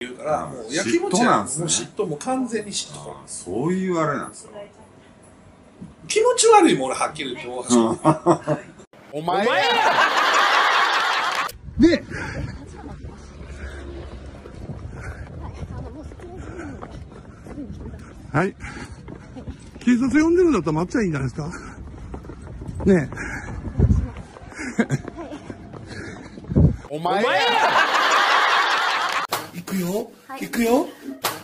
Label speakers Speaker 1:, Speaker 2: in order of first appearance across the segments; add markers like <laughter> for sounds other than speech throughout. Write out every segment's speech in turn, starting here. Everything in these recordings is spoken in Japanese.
Speaker 1: 言うからもうやきもちなんすねもう嫉妬も完全に嫉妬そういうあれなんですよ気持ち悪いもん俺はっきり言って大橋君お前やで、はい。警察呼んでるんだったら待っちゃいいんじゃないですかねえ。お前や行くよ、行くよ、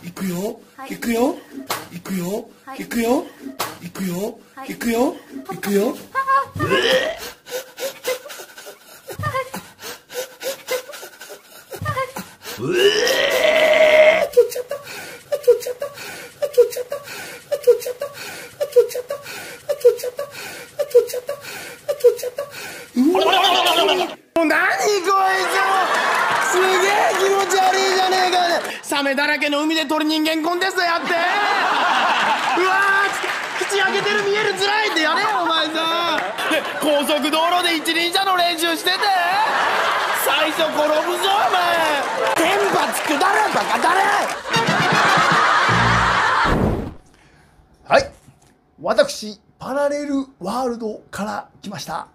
Speaker 1: 行くよ、行くよ、行くよ、行くよ、行くよ、行くよ、行くよ。うえー取っちゃった取っちゃった取っちゃった取っちゃった取っちゃった取っちゃった取っちゃった取っちゃったうわ何こいつすげえ気持ち悪いじゃねえか、ね、サメだらけの海で鳥人間コンテストやってうわ口開けてる見えるつらいってやれよお前さ高速道路で一輪車の練習してて最初転ぶぞお前誰バカ誰はい私パラレルワールドから来ました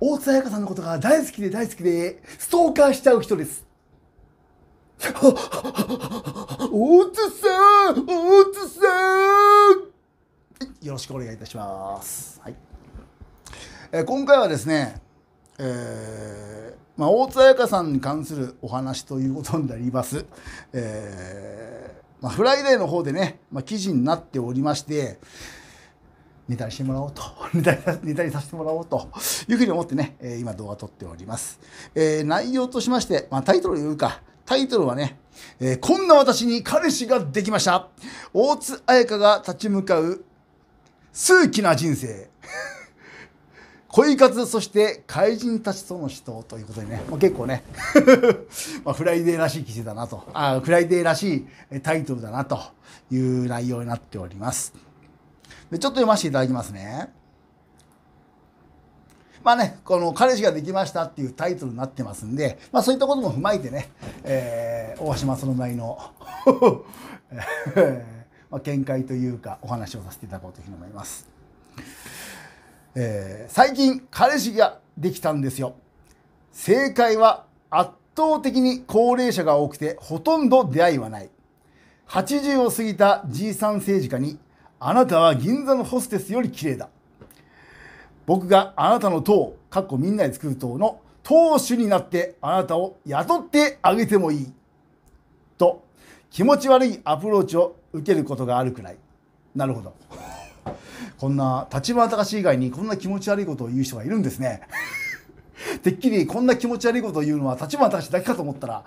Speaker 1: 大津彩香さんのことが大好きで大好きでストーカーしちゃう人です大津さん大津さんよろしくお願いいたします、はいえー、今回はですね、えー、まあ、大津彩香さんに関するお話ということになります。えー、まあ、フライデーの方でね、まあ、記事になっておりまして、ネタにしてもらおうと、<laughs> ネタネタにさせてもらおうというふうに思ってね、えー、今動画撮っております。えー、内容としまして、まあ、タイトルを言うか、タイトルはね、えー、こんな私に彼氏ができました大津彩香が立ち向かう数奇な人生。恋活そして怪人たちとの死闘ということでね、まあ、結構ね <laughs> まフライデーらしい記事だなとあフライデーらしいタイトルだなという内容になっておりますでちょっと読ませていただきますねまあね、この彼氏ができましたっていうタイトルになってますんで、まあそういったことも踏まえてね、えー、大島そのなの <laughs> ま見解というかお話をさせていただこうというふうに思います。えー、最近彼氏ができたんですよ。正解は圧倒的に高齢者が多くてほとんど出会いはない。80を過ぎたじいさん政治家に、あなたは銀座のホステスより綺麗だ。僕があなたの党、かっこみんなで作る党の党首になってあなたを雇ってあげてもいい。と、気持ち悪いアプローチを受けることがあるくらい。なるほど。こんな立花隆以外にこんな気持ち悪いことを言う人がいるんですね。<laughs> てっきりこんな気持ち悪いことを言うのは立花隆だけかと思ったら、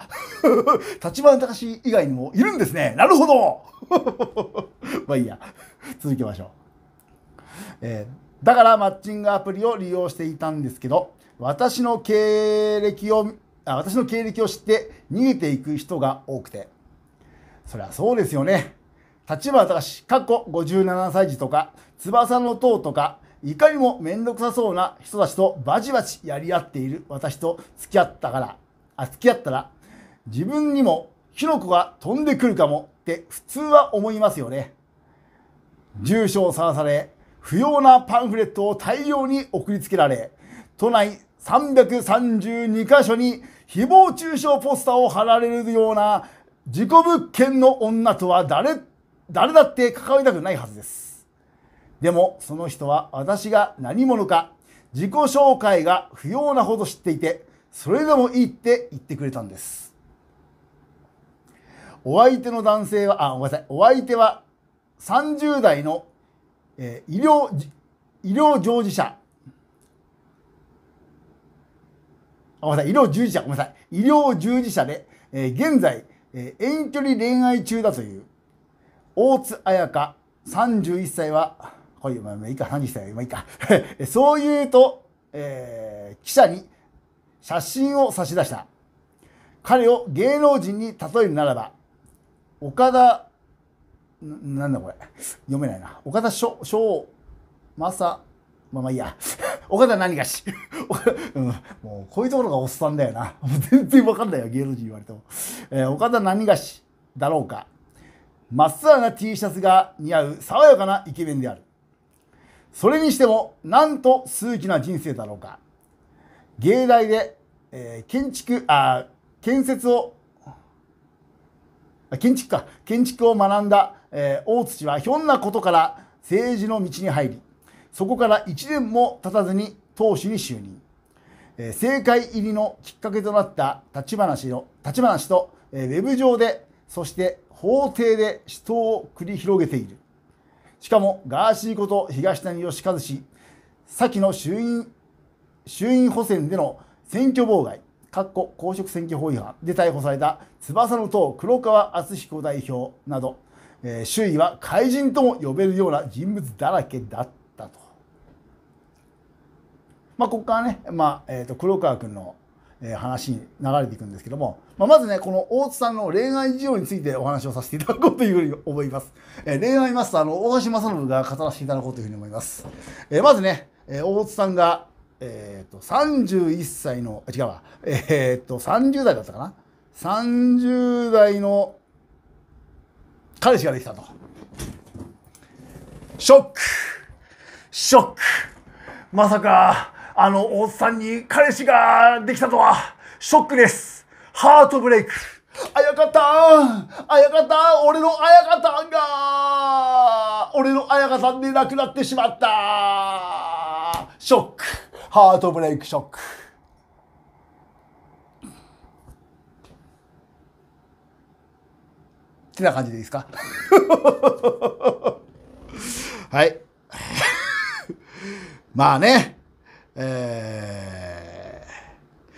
Speaker 1: <laughs> 立花隆以外にもいるんですね。なるほど <laughs> まあいいや。続けましょう。えー、だからマッチングアプリを利用していたんですけど、私の経歴を、あ私の経歴を知って逃げていく人が多くて。そりゃそうですよね。立花隆、かっこ57歳児とか、翼の塔とか、いかにも面倒くさそうな人たちとバチバチやり合っている私と付き合ったから、あ、付き合ったら、自分にも火の粉が飛んでくるかもって普通は思いますよね。住所をさらされ、不要なパンフレットを大量に送りつけられ、都内332カ所に誹謗中傷ポスターを貼られるような事故物件の女とは誰誰だって関わりたくないはずです。でも、その人は私が何者か、自己紹介が不要なほど知っていて、それでもいいって言ってくれたんです。お相手の男性は、あ、ごめんなさい、お相手は30代の、えー、医療、医療従事者。ごめんなさい、医療従事者、ごめんなさい、医療従事者で、えー、現在、えー、遠距離恋愛中だという大津彩香31歳は、これ、まあ、いいか、3歳は、まあ、いいか。<laughs> そう言うと、えー、記者に写真を差し出した。彼を芸能人に例えるならば、岡田、ななんだこれ。読めないな。岡田翔、翔、正、まあまあいいや。<laughs> 岡田何がし <laughs> うん。もうこういうところがおっさんだよな。全然わかんないよ、芸能人言われても。えー、岡田何がしだろうか。まっさらな T シャツが似合う爽やかなイケメンである。それにしても、なんと数奇な人生だろうか。芸大で、えー、建築、あ、建設を、建築か、建築を学んだ、えー、大槌はひょんなことから政治の道に入り、そこから1年も経たずに党首に就任。えー、政界入りのきっかけとなった立ち話の、立ち話と、えー、ウェブ上でそして法廷で死闘を繰り広げている。しかもガーシーこと東谷義和氏、先の衆院、衆院補選での選挙妨害、かっこ公職選挙法違反で逮捕された翼の党黒川敦彦代表など、えー、周囲は怪人とも呼べるような人物だらけだったと。まあ、ここからね、まあえー、と黒川君のえ話に流れていくんですけども、まあ、まずね、この大津さんの恋愛事情についてお話をさせていただこうというふうに思います。え恋愛マスターの大橋正信が語らせていただこうというふうに思います。えまずね、え大津さんが、えっ、ー、と、31歳の、違うわ、えっ、ー、と、30代だったかな。30代の彼氏ができたと。ショックショックまさか、あのおっさんに彼氏ができたとはショックですハートブレイクあやかたあやかた俺のあやかたんが俺のあやかさんで亡くなってしまったショックハートブレイクショックってな感じでいいですかはい <laughs> まあねえ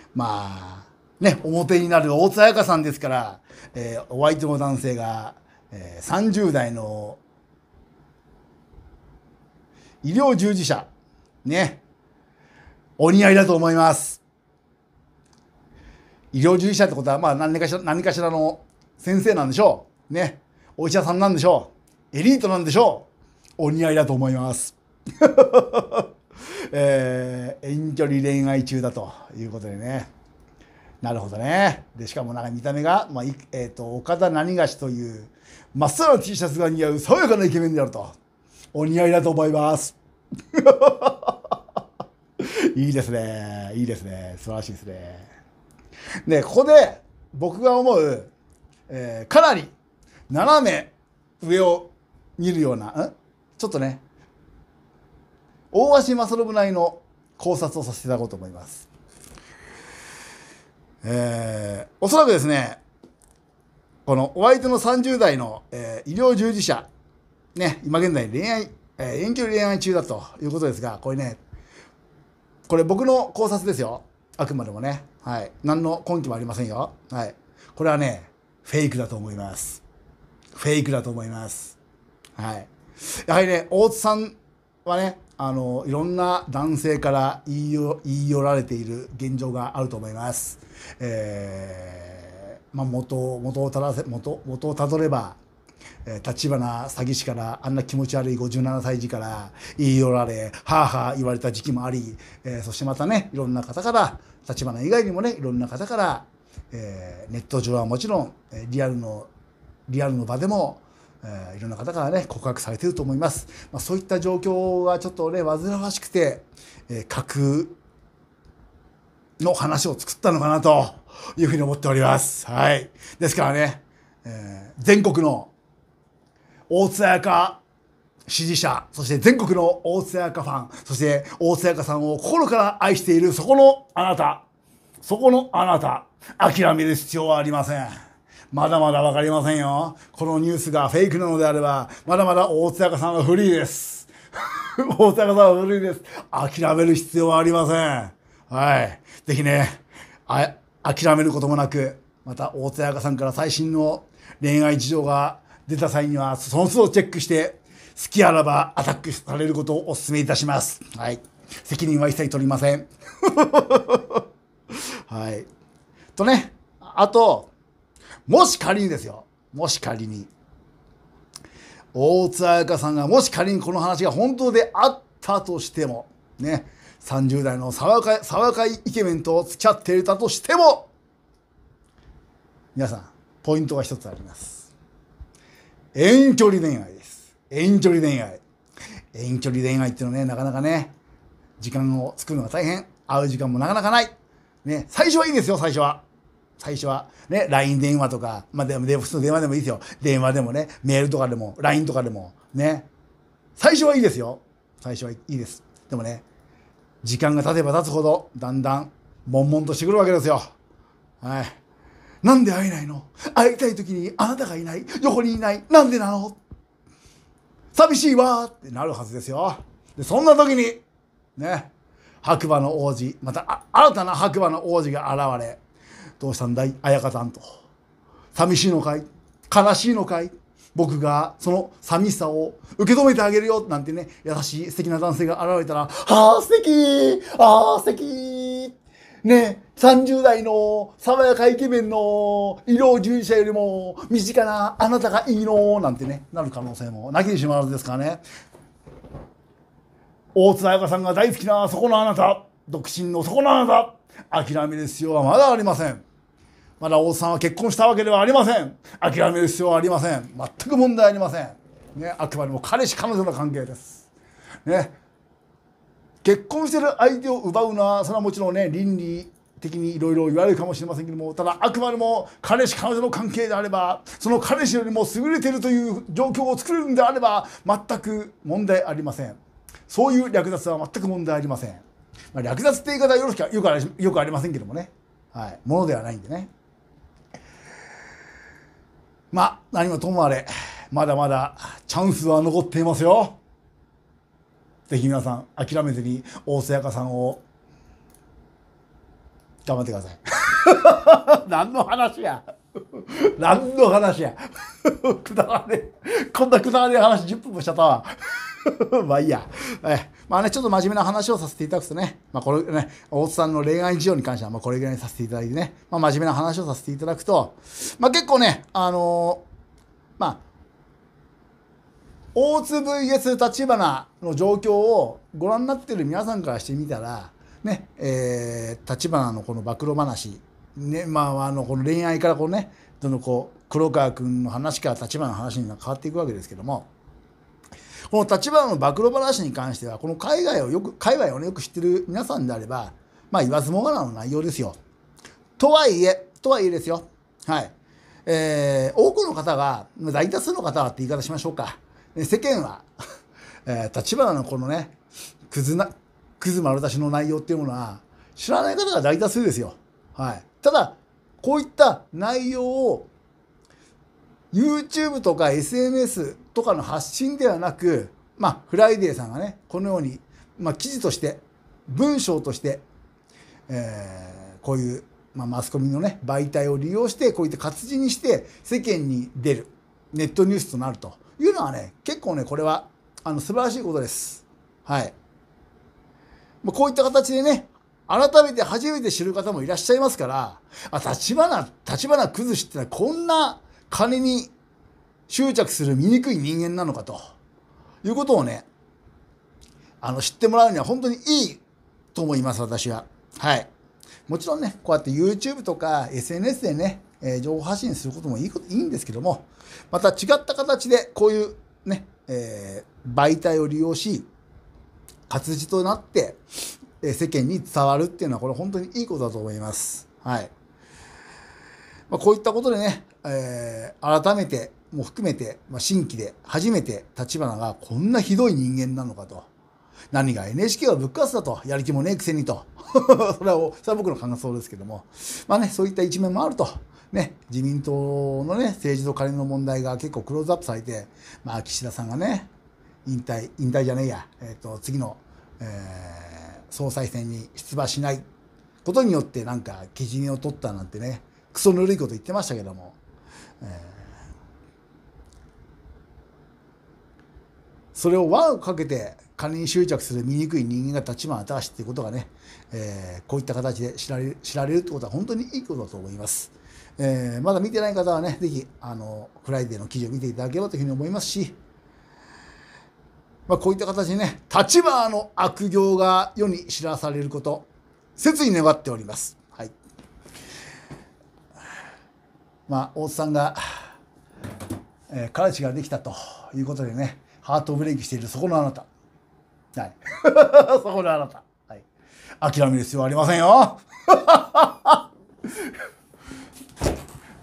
Speaker 1: ー、まあ、ね、表になる大津彩香さんですから、えー、お相手の男性が、えー、30代の医療従事者、ね、お似合いだと思います。医療従事者ってことは、まあ何かしら、何かしらの先生なんでしょう。ね、お医者さんなんでしょう。エリートなんでしょう。お似合いだと思います。えー、遠距離恋愛中だということでね。なるほどね。で、しかもなんか見た目が、まあ、えっ、ー、と、岡田何がしという、真っ青な T シャツが似合う爽やかなイケメンであると。お似合いだと思います。<laughs> いいですね。いいですね。素晴らしいですね。で、ここで僕が思う、えー、かなり斜め上を見るような、んちょっとね、大橋正信内の考察をさせていただこうと思います。えー、おそらくですね、このお相手の30代の、えー、医療従事者、ね、今現在恋愛、えー、遠距離恋愛中だということですが、これね、これ僕の考察ですよ。あくまでもね。はい。何の根拠もありませんよ。はい。これはね、フェイクだと思います。フェイクだと思います。はい。やはりね、大津さんはね、あのいろんな男性から言いよ言い寄られている現状があると思います。えーまあ元、元をたらせ元元をたどれば立花詐欺師からあんな気持ち悪い57歳児から言い寄られはあはあ言われた時期もあり、えー、そしてまたねいろんな方から立花以外にもねいろんな方から、えー、ネット上はもちろんリアルのリアルの場でもえー、いろんな方からね告白されてると思います、まあ、そういった状況がちょっとね煩わしくて、えー、架の話を作ったのかなというふうに思っておりますはいですからね、えー、全国の大津彩香支持者、そして全国の大津彩香ファン、そして大津彩香さんを心から愛しているそこのあなた、そこのあなた、諦める必要はありません。まだまだわかりませんよこのニュースがフェイクなのであればまだまだ大津坂さんはフリーです <laughs> 大坂さんはフリーです諦める必要はありませんはいぜひね諦めることもなくまた大津坂さんから最新の恋愛事情が出た際にはその都度チェックして好きあらばアタックされることをお勧めいたします。はい。責任は一切取りません。<laughs> はい。とね、あと、もし仮にですよ。もし仮に。大津彩香さんがもし仮にこの話が本当であったとしても、ね、30代の爽やか爽かいイケメンと付き合っていたとしても、皆さん、ポイントが一つあります。遠距離恋愛です。遠距離恋愛。遠距離恋愛っていうのね、なかなかね、時間を作るのが大変。会う時間もなかなかない。ね、最初はいいですよ、最初は。最初は。ね、LINE 電話とか、まあでも、普通の電話でもいいですよ。電話でもね、メールとかでも、LINE とかでも、ね。最初はいいですよ。最初はいいです。でもね、時間が経てば経つほど、だんだん、悶々としてくるわけですよ。はい。なんで会えないの会いたい時にあなたがいない。横にいない。なんでなの寂しいわってなるはずですよ。で、そんな時に、ね、白馬の王子、また新たな白馬の王子が現れ、どうしたんだい綾香さんと。寂しいのかい悲しいのかい僕がその寂しさを受け止めてあげるよなんてね、優しい素敵な男性が現れたら、ああ素敵ああ素敵ね、30代の爽やかイケメンの医療従事者よりも身近なあなたがいいのなんてね、なる可能性もなきにしまうらずですからね。大津彩香さんが大好きなそこのあなた、独身のそこのあなた、諦めですよはまだありません。まだ王さんは結婚したわけではありません諦める必要はありません全く問題ありません、ね、あくまでも彼氏彼女の関係です、ね、結婚してる相手を奪うのはそれはもちろんね倫理的にいろいろ言われるかもしれませんけどもただあくまでも彼氏彼女の関係であればその彼氏よりも優れているという状況を作れるんであれば全く問題ありませんそういう略奪は全く問題ありません、まあ、略奪って言い方はよろしくよくありませんけどもねはいものではないんでねまあ、何もともあれ、まだまだチャンスは残っていますよ。ぜひ皆さん、諦めずに大瀬かさんを頑張ってください。<laughs> 何の話や何の話や <laughs> くだらねえ。こんなくだらねえ話10分もしちゃったわ <laughs> まあいいや。はいまあね、ちょっと真面目な話をさせていただくとね、まあこれね、大津さんの恋愛事情に関しては、まあこれぐらいにさせていただいてね、まあ真面目な話をさせていただくと、まあ結構ね、あのー、まあ、大津 VS 立花の状況をご覧になってる皆さんからしてみたら、ね、えー、立花のこの暴露話、ね、まあ、あの、この恋愛からこうね、どのこう、黒川君の話から立花の話に変わっていくわけですけども、この立花の暴露話に関しては、この海外をよく、海外をね、よく知ってる皆さんであれば、まあ、言わずもがなの内容ですよ。とはいえ、とはいえですよ。はい。えー、多くの方が、大多数の方はって言い方しましょうか。世間は、<laughs> えー、立花のこのね、クズな、クズ丸出しの内容っていうものは、知らない方が大多数ですよ。はい。ただ、こういった内容を YouTube とか SNS とかの発信ではなく、まあ、フライデーさんがね、このように、まあ、記事として、文章として、えー、こういう、まあ、マスコミのね、媒体を利用して、こういった活字にして世間に出る、ネットニュースとなるというのはね、結構ね、これは、あの、素晴らしいことです。はい。まあ、こういった形でね、改めて初めて知る方もいらっしゃいますから、あ、立花、立花崩しってのはこんな、金に執着する醜い人間なのかということをね、あの、知ってもらうには本当にいいと思います、私は。はい。もちろんね、こうやって YouTube とか SNS でね、えー、情報発信することもいいこといいんですけども、また違った形でこういうね、えー、媒体を利用し、活字となって、え世間に伝わるっていうのは、これ本当にいいことだと思います。はい。まあ、こういったことでね、えー、改めても含めて、まあ、新規で初めて立花がこんなひどい人間なのかと。何が NHK はぶっかすだと。やる気もねえくせにと。<laughs> それは、それは僕の感想ですけども。まあね、そういった一面もあると。ね、自民党のね、政治と金の問題が結構クローズアップされて、まあ岸田さんがね、引退、引退じゃねえや、えっ、ー、と、次の、えー、総裁選に出馬しないことによってなんか、じめを取ったなんてね、クソぬるいこと言ってましたけども、それを輪をかけて金に執着する醜い人間が立花しっていうことがね、えー、こういった形で知られる知られるってことは本当にいいことだと思います。えー、まだ見てない方はね、是非あの、フライデーの記事を見ていただければというふうに思いますし、まあ、こういった形でね、立場の悪行が世に知らされること、切に願っております。まあ、大津さんが、えー、彼氏ができたということでね、ハートブレーキしているそこのあなた。はい。<laughs> そこのあなた。はい。諦める必要はありませんよ。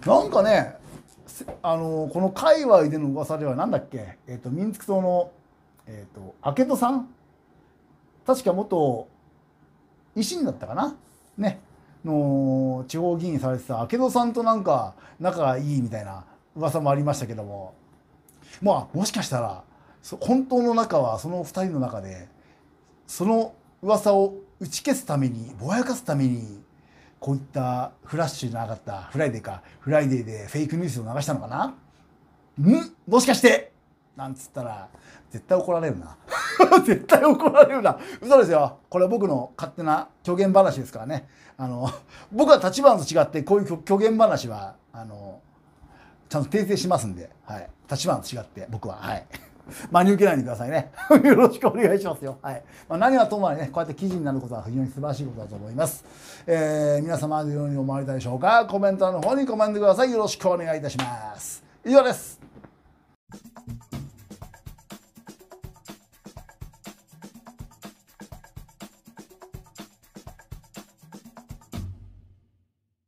Speaker 1: <laughs> なんかね、あのこの界隈での噂では何だっけ、えーと、と民族党の、えーと、明戸さん確か元維新だったかなねの地方議員されてた明戸さんとなんか仲がいいみたいな噂もありましたけどもまあもしかしたら本当の中はその2人の中でその噂を打ち消すためにぼやかすためにこういったフラッシュじゃなかったフライデーかフライデーでフェイクニュースを流したのかなんもしかしてなんつったら絶対怒られるな。<laughs> 絶対怒られるな。嘘ですよ。これは僕の勝手な虚言話ですからね。あの、僕は立花と違って、こういう虚言話は、あの、ちゃんと訂正しますんで、はい。立花と違って、僕は、はい。<laughs> 真に受けないでくださいね。<laughs> よろしくお願いしますよ。はい。まあ、何はともあれね、こうやって記事になることは非常に素晴らしいことだと思います。えー、皆様どのように思われたでしょうかコメント欄の方にコメントください。よろしくお願いいたします。以上です。